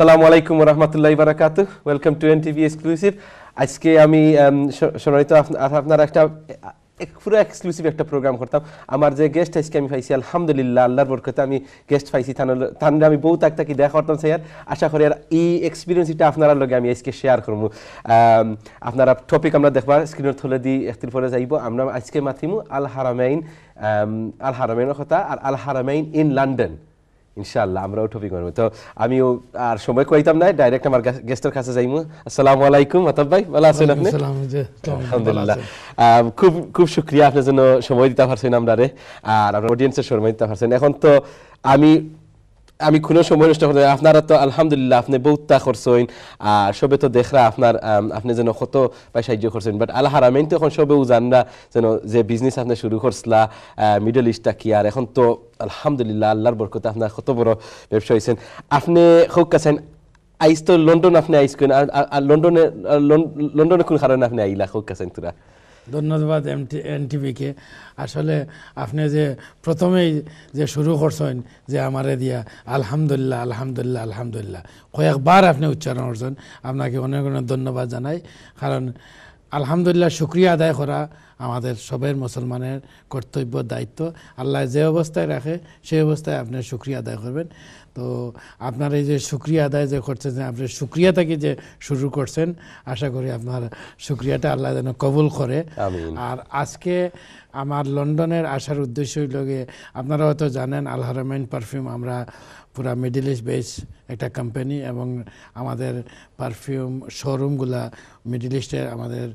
সালাম আলাইকুম রহমতুল্লাহ বারাকাত welcome to N TV exclusive আজকে আমি সম্মানিত আপনার একটা পুরো এক্সক্লুসিভ একটা প্রোগ্রাম করতাম আমার যে গেস্ট আজকে আমি পাইছি আলহামদুলিল্লাহ আল্লাহর বরকতে আমি গেস্ট পাইছি তানরে আমি বহু তাক তাকি দেখা করতাম স্যার আশা করি আর এই এক্সপিরিয়েন্স এটা আপনার লগে আমি আজকে শেয়ার করবো আপনারা টপিক আমরা দেখবার স্ক্রিনের থলে দিই একটির পরে যাইব আমরা আজকে মাথিমু আল হারামাইন আল হারামাইনের কথা আর আল হারামাইন ইন লন্ডন ইনশাল্লাহ আমরাও টপিক মারবো তো আমিও আর সময় কইতাম না ডাইরেক্ট আমার গেস্টের কাছে যাইমু আসসালামু আলাইকুম মাতাব ভাই ভালো আছেন আপনি আলহামদুলিল্লাহ খুব খুব শুক্রিয়া আপনার জন্য সময় দিতে পারছেন আমরা রে আর আপনার অডিয়েন্সের সময় দিতে পারছেন এখন তো আমি আমি কোনো সময় নষ্ট করতে আপনারা তো আলহামদুলিল্লাহ আপনি তা করছেন আর সবে তো দেখরা আপনার আপনি যেন কত পায় সাহায্য করছেন বাট আল্লাহ হারামেন তো এখন সবেও জানরা যেন যে বিজনেস আপনি শুরু করছিলা মিডল ইস্টটা কি আর এখন তো আলহামদুলিল্লাহ আল্লাহর বরকতে আপনার কত বড় ব্যবসা হয়েছেন আপনি খুব কাছেন আইস তো লন্ডন আপনি আইস করেন আর লন্ডনে লন্ডনে কোন কারণে আপনি আইলা খুব কাছেন তোরা ধন্যবাদ এমটি এনটিভিকে আসলে আপনি যে প্রথমেই যে শুরু করছেন যে আমারে দিয়া আলহামদুলিল্লাহ আলহামদুলিল্লাহ আলহামদুলিল্লাহ কয়েকবার আপনি উচ্চারণ করছেন আপনাকে অনেক অনেক ধন্যবাদ জানাই কারণ আলহামদুলিল্লাহ শুক্রিয়া আদায় করা আমাদের সবের মুসলমানের কর্তব্য দায়িত্ব আল্লাহ যে অবস্থায় রাখে সেই অবস্থায় আপনি শুক্রিয়া আদায় করবেন তো আপনার এই যে সুক্রিয়া আদায় যে করছেন আপনি সুক্রিয়া থেকে যে শুরু করছেন আশা করি আপনার সুক্রিয়াটা আল্লাহ যেন কবুল করে আর আজকে আমার লন্ডনের আসার উদ্দেশ্য হইল গিয়ে আপনারা হয়তো জানেন আলহারমেন্ট পারফিউম আমরা পুরা মিডিল ইস্ট বেস একটা কোম্পানি এবং আমাদের পারফিউম শোরুমগুলা মিডিল ইস্টের আমাদের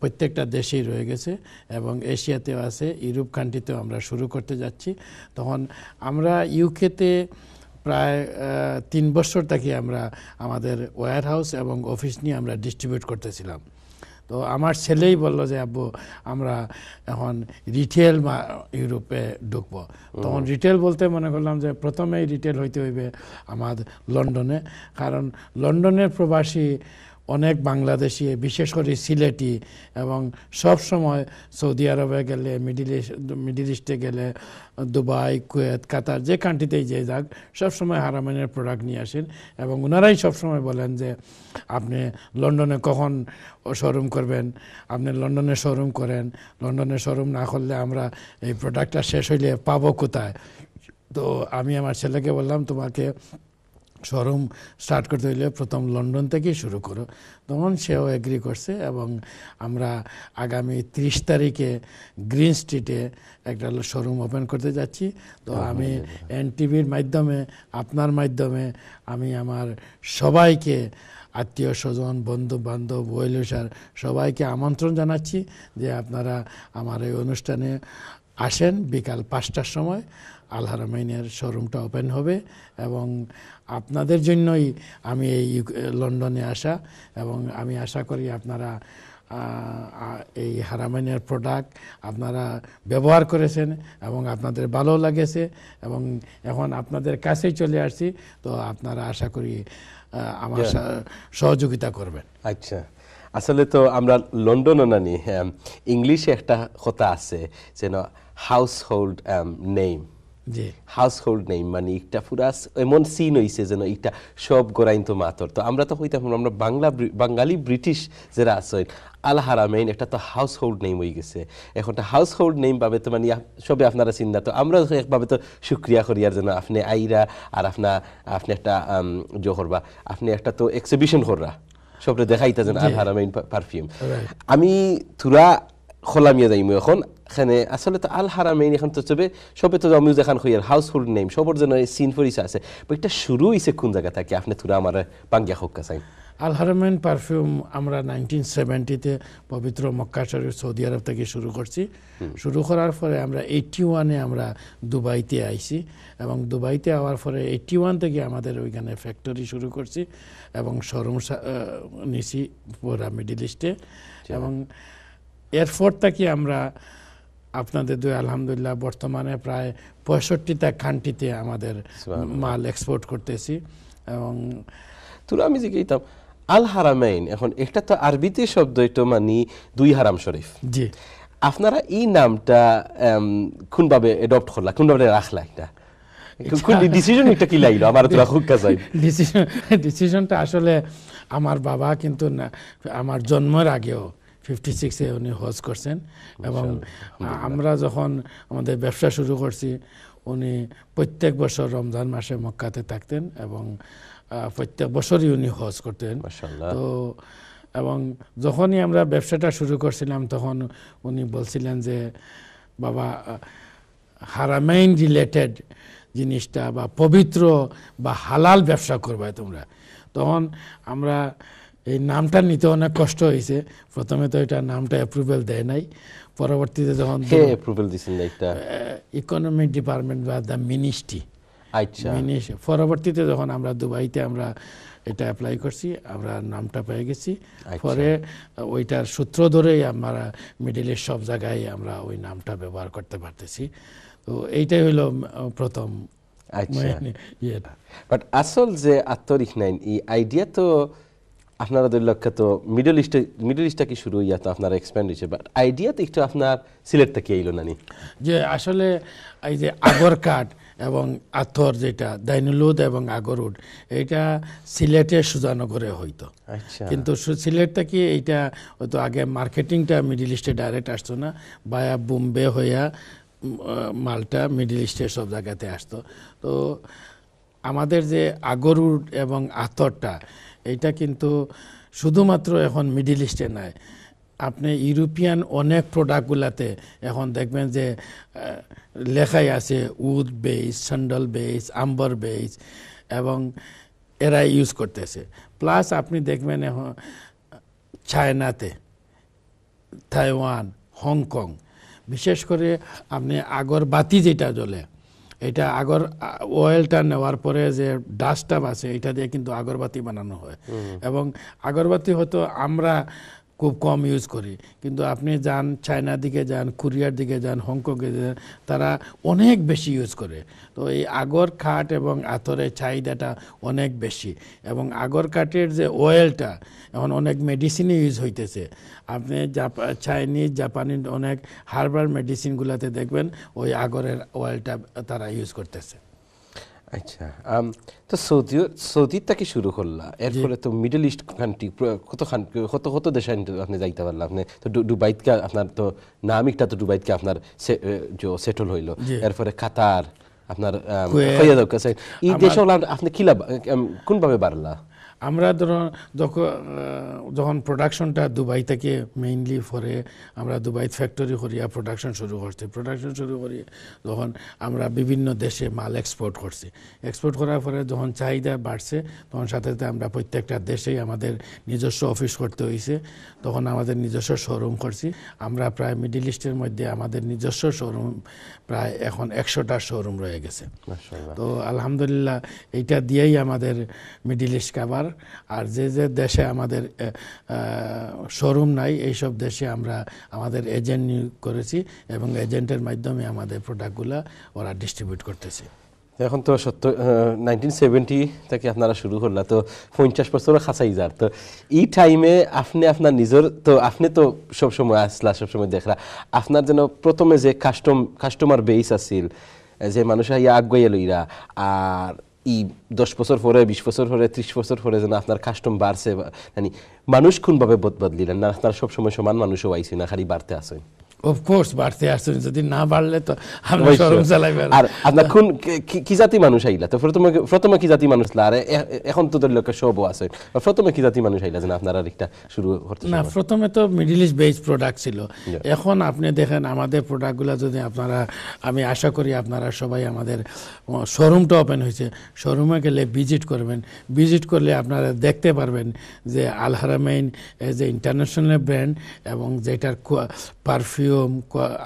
প্রত্যেকটা দেশেই রয়ে গেছে এবং এশিয়াতেও আছে ইউরোপ কান্ট্রিতেও আমরা শুরু করতে যাচ্ছি তখন আমরা ইউকেতে প্রায় তিন বছর থেকে আমরা আমাদের ওয়্যার হাউস এবং অফিস নিয়ে আমরা ডিস্ট্রিবিউট করতেছিলাম তো আমার ছেলেই বললো যে আব্বু আমরা এখন রিটেল ইউরোপে ঢুকবো তখন রিটেল বলতে মনে করলাম যে প্রথমেই রিটেল হইতে হইবে আমার লন্ডনে কারণ লন্ডনের প্রবাসী অনেক বাংলাদেশি বিশেষ করে সিলেটি এবং সব সময় সৌদি আরবে গেলে মিডিল ইস্ট মিডিল ইস্টে গেলে দুবাই কুয়েত কাতার যে কান্ট্রিতেই যে যাক সবসময় হারামানের প্রোডাক্ট নিয়ে আসেন এবং ওনারাই সবসময় বলেন যে আপনি লন্ডনে কখন শোরুম করবেন আপনি লন্ডনে শোরুম করেন লন্ডনে শোরুম না করলে আমরা এই প্রোডাক্টটা শেষ হইলে পাবো কোথায় তো আমি আমার ছেলেকে বললাম তোমাকে শোরুম স্টার্ট করতে হইলে প্রথম লন্ডন থেকেই শুরু করো তখন সেও এগ্রি করছে এবং আমরা আগামী ত্রিশ তারিখে গ্রিন স্ট্রিটে একটা শোরুম ওপেন করতে যাচ্ছি তো আমি এনটিভির মাধ্যমে আপনার মাধ্যমে আমি আমার সবাইকে আত্মীয় স্বজন বন্ধু বান্ধব ওয়েলসার সবাইকে আমন্ত্রণ জানাচ্ছি যে আপনারা আমার এই অনুষ্ঠানে আসেন বিকাল পাঁচটার সময় আল হারামাইনের শোরুমটা ওপেন হবে এবং আপনাদের জন্যই আমি এই লন্ডনে আসা এবং আমি আশা করি আপনারা এই হারামাইনের প্রোডাক্ট আপনারা ব্যবহার করেছেন এবং আপনাদের ভালো লাগেছে এবং এখন আপনাদের কাছেই চলে আসছি তো আপনারা আশা করি আমার সহযোগিতা করবেন আচ্ছা আসলে তো আমরা লন্ডনও নানি হ্যাঁ, ইংলিশে একটা কথা আছে যেন হাউস হোল্ড নেম হোল্ড নেই মানে একটা পুরা এমন সিন হইছে যেন একটা সব গোড়াইন তো মাতর তো আমরা তো হইতাম আমরা বাংলা বাঙালি ব্রিটিশ যারা আছেন আল হারামেইন একটা তো হাউস হোল্ড নেই হয়ে গেছে এখন তো হাউস হোল্ড নেইম পাবে তো মানে সবে আপনারা চিন্তা তো আমরা একভাবে তো সুক্রিয়া করিয়ার জন্য আপনি আইরা আর আপনা আপনি একটা জো করবা আপনি একটা তো এক্সিবিশন কররা সবটা দেখাইতা যেন আল হারামেইন পারফিউম আমি থুরা খোলামিয়া মিয়া যাইমু এখন এখানে আসলে তো আল হারামেইন এখন তো চবে সবে তো আমি দেখান হইয়ার হাউসহোল্ড নেম সবর জন্য সিন পরিচয় আছে এটা শুরু হইছে কোন জায়গা থাকে আপনি তুরা আমার পাঙ্গিয়া হক্কা চাই আল হারামেন পারফিউম আমরা নাইনটিন সেভেন্টিতে পবিত্র মক্কা শরীফ সৌদি আরব থেকে শুরু করছি শুরু করার পরে আমরা এইটি ওয়ানে আমরা দুবাইতে আইছি এবং দুবাইতে আওয়ার পরে এইটি ওয়ান থেকে আমাদের ওইখানে ফ্যাক্টরি শুরু করছি এবং শোরুম নিছি পুরা মিডিল ইস্টে এবং এরপর থেকে আমরা আপনাদের দুই আলহামদুলিল্লাহ বর্তমানে প্রায় পঁয়ষট্টিটা কান্ট্রিতে আমাদের মাল এক্সপোর্ট করতেছি এবং তুলো আমি জিজ্ঞাসা আল হারামাইন এখন একটা তো আরবিতে শব্দ এটা মানে দুই হারাম শরীফ জি আপনারা এই নামটা কোনভাবে অ্যাডপ্ট করলা কোনভাবে রাখলা এটা কি লাগলো আমার ডিসিশন ডিসিশনটা আসলে আমার বাবা কিন্তু আমার জন্মের আগেও ফিফটি সিক্সে উনি হজ করছেন এবং আমরা যখন আমাদের ব্যবসা শুরু করছি উনি প্রত্যেক বছর রমজান মাসে মক্কাতে থাকতেন এবং প্রত্যেক বছরই উনি হজ করতেন তো এবং যখনই আমরা ব্যবসাটা শুরু করছিলাম তখন উনি বলছিলেন যে বাবা হারামাইন রিলেটেড জিনিসটা বা পবিত্র বা হালাল ব্যবসা করবে তোমরা তখন আমরা এই নামটা নিতে অনেক কষ্ট হয়েছে প্রথমে তো এটা নামটা অ্যাপ্রুভেল দেয় নাই পরবর্তীতে যখন অ্যাপ্রুভেল দিয়েছেন এটা ইকোনমিক ডিপার্টমেন্ট বা দ্য মিনিস্ট্রি আচ্ছা পরবর্তীতে যখন আমরা দুবাইতে আমরা এটা অ্যাপ্লাই করছি আমরা নামটা পেয়ে গেছি আচ্ছা। পরে ওইটার সূত্র ধরেই আমরা মিডিলের সব জায়গায় আমরা ওই নামটা ব্যবহার করতে পারতেছি তো এইটাই হলো প্রথম আচ্ছা বাট আসল যে আত্মরিক নাইন এই আইডিয়া তো আপনারা দুই লক্ষ তো মিডল ইস্টে মিডল ইস্টটা কি শুরু হইয়া তো আপনার এক্সপ্যান্ড হয়েছে বাট আইডিয়া তো একটু আপনার সিলেট থেকে এইলো নানি যে আসলে এই যে আগর কাঠ এবং আথর যেটা দাইনুলুদ এবং আগরুড এটা সিলেটে সুজানগরে হইতো আচ্ছা। কিন্তু সিলেট থেকে এইটা হয়তো আগে মার্কেটিংটা মিডল ইস্টে ডাইরেক্ট আসতো না বায়া বোম্বে হইয়া মালটা মিডল ইস্টে সব জায়গাতে আসতো তো আমাদের যে আগরুড এবং আথরটা এটা কিন্তু শুধুমাত্র এখন মিডিল ইস্টে নাই আপনি ইউরোপিয়ান অনেক প্রোডাক্টগুলাতে এখন দেখবেন যে লেখাই আছে wood base sandal base amber base এবং এরা ইউজ করতেছে প্লাস আপনি দেখবেন এখন চায়নাতে তাইওয়ান হংকং বিশেষ করে আপনি আগরবাতি যেটা জ্বলে এটা আগর অয়েলটা নেওয়ার পরে যে ডাস্টাব আছে এটা দিয়ে কিন্তু আগরবাতি বানানো হয় এবং আগরবাতি হয়তো আমরা খুব কম ইউজ করি কিন্তু আপনি যান চায়নার দিকে যান কোরিয়ার দিকে যান হংকংয়ে যান তারা অনেক বেশি ইউজ করে তো এই আগর খাট এবং আতরের চাহিদাটা অনেক বেশি এবং আগর কাঠের যে অয়েলটা এখন অনেক মেডিসিনে ইউজ হইতেছে আপনি চাইনিজ জাপানি অনেক হার্বাল মেডিসিনগুলোতে দেখবেন ওই আগরের অয়েলটা তারা ইউজ করতেছে আচ্ছা তো সৌদি শুরু করলা তো মিডল ইস্ট কান্ট্রি কত কত কত দেশে আপনি যাইতে পারলা আপনি তো দুবাইতকে আপনার তো নামিকটা তো ডুবাইতকে আপনার সেটল হইলো এরপরে কাতার আপনার এই দেশ আপনি কিলা কোনভাবে বাড়লা আমরা ধরো যখন প্রোডাকশনটা দুবাই থেকে মেইনলি করে আমরা দুবাই ফ্যাক্টরি করিয়া প্রোডাকশন শুরু করছি প্রোডাকশন শুরু করি যখন আমরা বিভিন্ন দেশে মাল এক্সপোর্ট করছি এক্সপোর্ট করার পরে যখন চাহিদা বাড়ছে তখন সাথে সাথে আমরা প্রত্যেকটা দেশেই আমাদের নিজস্ব অফিস করতে হয়েছে তখন আমাদের নিজস্ব শোরুম করছি আমরা প্রায় মিডিল ইস্টের মধ্যে আমাদের নিজস্ব শোরুম প্রায় এখন একশোটা শোরুম রয়ে গেছে তো আলহামদুলিল্লাহ এইটা দিয়েই আমাদের মিডিল ইস্ট কাবার আর যে যে দেশে আমাদের শোরুম নাই এইসব দেশে আমরা আমাদের এজেন্ট নিয়োগ করেছি এবং এজেন্টের মাধ্যমে আমাদের প্রোডাক্টগুলো ওরা ডিস্ট্রিবিউট করতেছে এখন তো সত্তর নাইনটিন সেভেন্টি থেকে আপনারা শুরু করলা তো পঞ্চাশ বছর খাসাই যার তো এই টাইমে আপনি আপনার নিজের তো আপনি তো সবসময় আসলা সবসময় দেখলা আপনার যেন প্রথমে যে কাস্টম কাস্টমার বেস আছিল যে মানুষ ইয়া আগুয়ে লইরা আর ই দশ বছর পরে বিশ বছর পরে ত্রিশ বছর পরে যেন আপনার কাস্টম বাড়ছে মানে মানুষ কোনভাবে বদলিলেন না আপনার সবসময় সমান মানুষও আইসি না খালি বাড়তে আসেন অফকোর্স বাড়তে আসছে যদি না বাড়লে তো আমরা শরম চালাইবেন আর আপনার কোন কি জাতি মানুষ আইলা তো প্রথমে প্রথমে কি জাতি মানুষ আরে এখন তো তোর লোকের সবও আছে প্রথমে কি জাতি মানুষ আইলা যেন আপনারা একটা শুরু করতে না প্রথমে তো মিডল ইস্ট বেজ প্রোডাক্ট ছিল এখন আপনি দেখেন আমাদের প্রোডাক্টগুলো যদি আপনারা আমি আশা করি আপনারা সবাই আমাদের শোরুমটা ওপেন হয়েছে শোরুমে গেলে ভিজিট করবেন ভিজিট করলে আপনারা দেখতে পারবেন যে আলহারামাইন যে ইন্টারন্যাশনাল ব্র্যান্ড এবং যেটার পারফিউম পারফিউম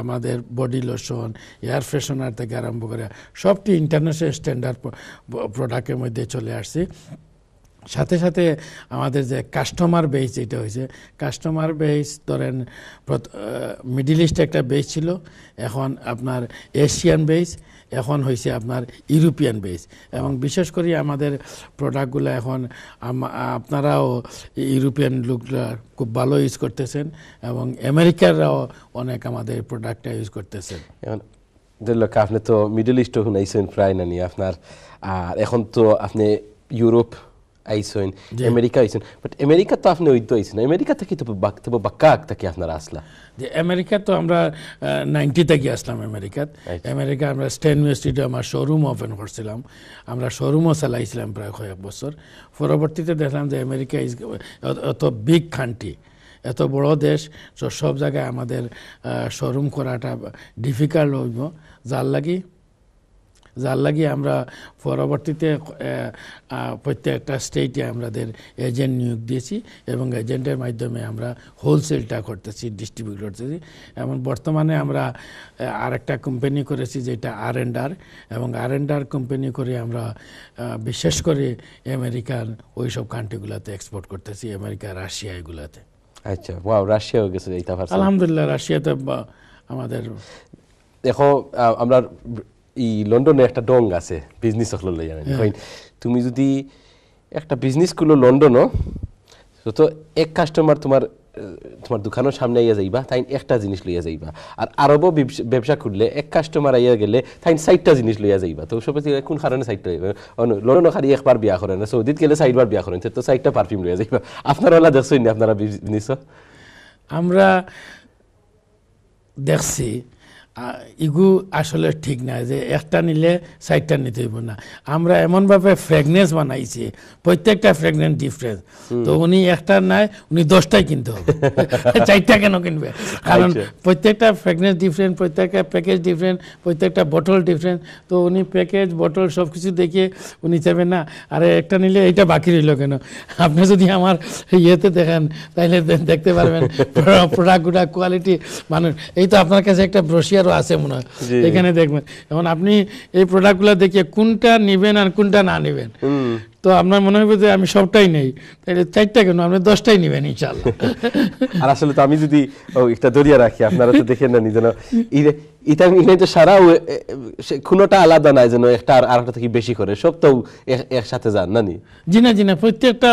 আমাদের বডি লোশন এয়ার ফ্রেশনার থেকে আরম্ভ করে সবটি ইন্টারন্যাশনাল স্ট্যান্ডার্ড প্রোডাক্টের মধ্যে চলে আসছি সাথে সাথে আমাদের যে কাস্টমার বেস এটা হয়েছে কাস্টমার বেস ধরেন মিডিল ইস্টে একটা বেস ছিল এখন আপনার এশিয়ান বেস এখন হয়েছে আপনার ইউরোপিয়ান বেস এবং বিশেষ করে আমাদের প্রোডাক্টগুলো এখন আপনারাও ইউরোপিয়ান লোকরা খুব ভালো ইউজ করতেছেন এবং আমেরিকাররাও অনেক আমাদের প্রোডাক্টটা ইউজ করতেছেন লোক আপনি তো মিডল ইস্টও শুনাইছেন প্রায় নানি আপনার আর এখন তো আপনি ইউরোপ আইসেন আমেরিকা আইসেন বাট আমেরিকা তো আপনি ওই তো আইসেন আমেরিকা থেকে তো তবে বাক্কাক থেকে আপনারা আসলা যে আমেরিকা তো আমরা নাইনটি থেকে আসলাম আমেরিকাত আমেরিকা আমরা স্টেন ইউনিভার্সিটি আমার শোরুম ওপেন করছিলাম আমরা শোরুমও চালাইছিলাম প্রায় কয়েক বছর পরবর্তীতে দেখলাম যে আমেরিকা ইজ অত বিগ কান্ট্রি এত বড় দেশ তো সব জায়গায় আমাদের শোরুম করাটা ডিফিকাল্ট হইব যার লাগি যার লাগে আমরা পরবর্তীতে প্রত্যেকটা স্টেটে আমাদের এজেন্ট নিয়োগ দিয়েছি এবং এজেন্টের মাধ্যমে আমরা হোলসেলটা করতেছি ডিস্ট্রিবিউট করতেছি এবং বর্তমানে আমরা আরেকটা কোম্পানি করেছি যেটা আর এন্ড আর এবং আর অ্যান্ড আর কোম্পানি করে আমরা বিশেষ করে আমেরিকান সব কান্ট্রিগুলোতে এক্সপোর্ট করতেছি আমেরিকা রাশিয়া এগুলোতে আচ্ছা ওয়াও রাশিয়াও গেছে আলহামদুলিল্লাহ রাশিয়াতে আমাদের দেখো আমরা ই লন্ডনে একটা ডং আছে বিজনেস সকল লই জানেন তুমি যদি একটা বিজনেস করলো লন্ডনও তো এক কাস্টমার তোমার তোমার দোকানের সামনে আইয়া যাইবা তাই একটা জিনিস লইয়া যাইবা আর আরবও ব্যবসা খুললে এক কাস্টমার আইয়া গেলে তাই সাইটটা জিনিস লইয়া যাইবা তো সব কোন কারণে সাইটটা লন্ডন খালি একবার বিয়া না সৌদিত গেলে সাইডবার বিয়া করেন তো সাইটটা পারফিউম লইয়া যাইবা আপনার ওলা দেখছেন আপনারা বিজনেস আমরা দেখছি ইগু আসলে ঠিক না যে একটা নিলে সাইডটা নিতে হইব না আমরা এমনভাবে ফ্রেগনেন্স বানাইছি প্রত্যেকটা ফ্রেগনেন্স ডিফারেন্স তো উনি একটা নাই উনি দশটাই কিনতে হবে চারটা কেন কিনবে কারণ আচ্ছা। প্রত্যেকটা ফ্রেগনেন্স ডিফারেন্ট প্রত্যেকটা প্যাকেজ ডিফারেন্ট প্রত্যেকটা বটল ডিফারেন্ট তো উনি প্যাকেজ বটল সব কিছু দেখিয়ে উনি চাবেন না আরে একটা নিলে এইটা বাকি রইল কেন আপনি যদি আমার ইয়েতে দেখেন তাহলে দেখতে পারবেন গুডা কোয়ালিটি মানুষ এই তো আপনার কাছে একটা ব্রশিয়ার আরও আছে মনে হয় এখানে দেখবেন এখন আপনি এই প্রোডাক্টগুলো দেখিয়ে কোনটা নেবেন আর কোনটা না নেবেন তো আপনার মনে হবে যে আমি সবটাই নেই তাহলে চারটা কেন আপনি দশটাই নেবেন ইনশাল্লাহ আর আসলে তো আমি যদি একটা দরিয়া রাখি আপনারা তো দেখেন না নিজেন এটা এখানে তো সারা কোনোটা আলাদা নাই যেন একটা আর আরেকটা থেকে বেশি করে সব তো একসাথে যান না নি জি না জি না প্রত্যেকটা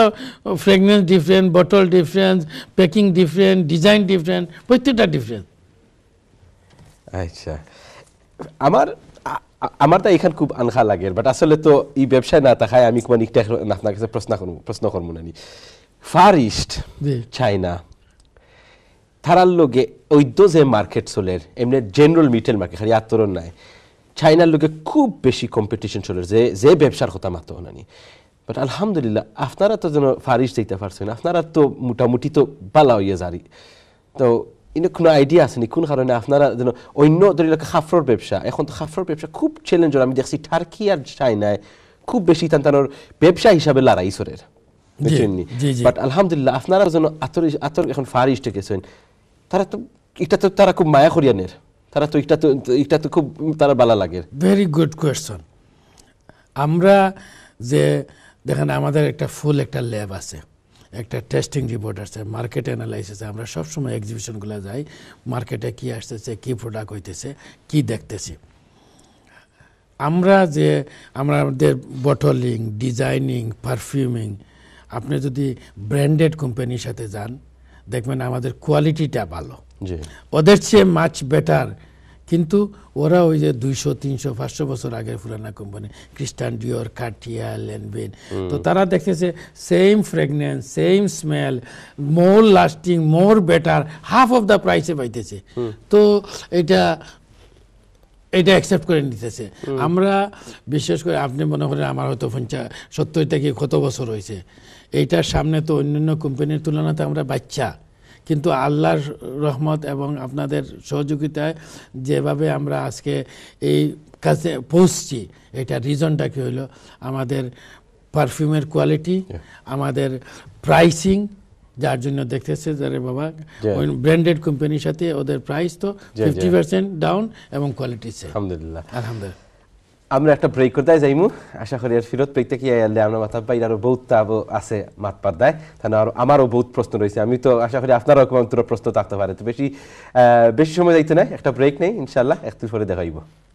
fragrance different bottle difference packing different design different প্রত্যেকটা ডিফারেন্ট আচ্ছা আমার আমার তো এখান খুব আনখা লাগে বাট আসলে তো এই ব্যবসায় না থাকায় আমি কোন একটা আপনার কাছে প্রশ্ন করবো প্রশ্ন করবো না ফার ইস্ট চাইনা তারার লোকে ঐদ্য যে মার্কেট চলের এমনি জেনারেল মিটেল মার্কেট খালি আত্মরণ নাই চাইনার লোকে খুব বেশি কম্পিটিশন চলে যে যে ব্যবসার কথা মাত্র নানি বাট আলহামদুলিল্লাহ আপনারা তো যেন ফারিশ দিতে পারছেন আপনারা তো মোটামুটি তো বালা হইয়া জারি তো কিন্তু কোনো আইডিয়া আছে নি কোন কারণে আপনারা যেন অন্য ধরি লোক খাফরর ব্যবসা এখন তো খাফরর ব্যবসা খুব চ্যালেঞ্জ আমি দেখছি টার্কি আর চাইনায় খুব বেশি তান্তানোর ব্যবসা হিসাবে লড়াই সরের বাট আলহামদুলিল্লাহ আপনারা যেন আতর আতর এখন ফার ইস্টে গেছেন তারা তো এটা তো তারা খুব মায়া করিয়ানের তারা তো এটা তো এটা তো খুব তারা বালা লাগে ভেরি গুড কোয়েশ্চন আমরা যে দেখেন আমাদের একটা ফুল একটা ল্যাব আছে একটা টেস্টিং রিপোর্ট আসছে মার্কেট অ্যানালাইসিসে আমরা সবসময় এক্সিবিশনগুলো যাই মার্কেটে কী আসতেছে কী প্রোডাক্ট হইতেছে কী দেখতেছি আমরা যে আমাদের বটলিং ডিজাইনিং পারফিউমিং আপনি যদি ব্র্যান্ডেড কোম্পানির সাথে যান দেখবেন আমাদের কোয়ালিটিটা ভালো ওদের চেয়ে মাছ বেটার কিন্তু ওরা ওই যে দুইশো তিনশো পাঁচশো বছর আগের পুরানা কোম্পানি ক্রিস্টান ডিওর কাটিয়া লেনবেন তো তারা দেখেছে same fragrance same smell more lasting more better half of the প্রাইসে পাইতেছে তো এটা এটা অ্যাকসেপ্ট করে নিতেছে আমরা বিশেষ করে আপনি মনে করেন আমার হয়তো পঞ্চাশ সত্তর থেকে কত বছর হয়েছে এইটার সামনে তো অন্যান্য কোম্পানির তুলনাতে আমরা বাচ্চা কিন্তু আল্লাহর রহমত এবং আপনাদের সহযোগিতায় যেভাবে আমরা আজকে এই কাছে পৌঁছছি এটা রিজনটা কি হলো আমাদের পারফিউমের কোয়ালিটি আমাদের প্রাইসিং যার জন্য দেখতেছে যারে বাবা ওই ব্র্যান্ডেড কোম্পানির সাথে ওদের প্রাইস তো ফিফটি পার্সেন্ট ডাউন এবং কোয়ালিটি আলহামদুলিল্লাহ আলহামদুলিল্লাহ আমরা একটা ব্রেক করতে যাইমু আশা করি আর ফিরত পেকতে কি আইলে আমরা মাথা পাই আরো বহুত তাব আছে মাত দেয় তাহলে আর আমারও বহুত প্রশ্ন রয়েছে আমি তো আশা করি আপনারও কোনো প্রশ্ন থাকতে পারে তো বেশি বেশি সময় যাইতে নাই একটা ব্রেক নেই ইনশাল্লাহ একটু পরে দেখাইবো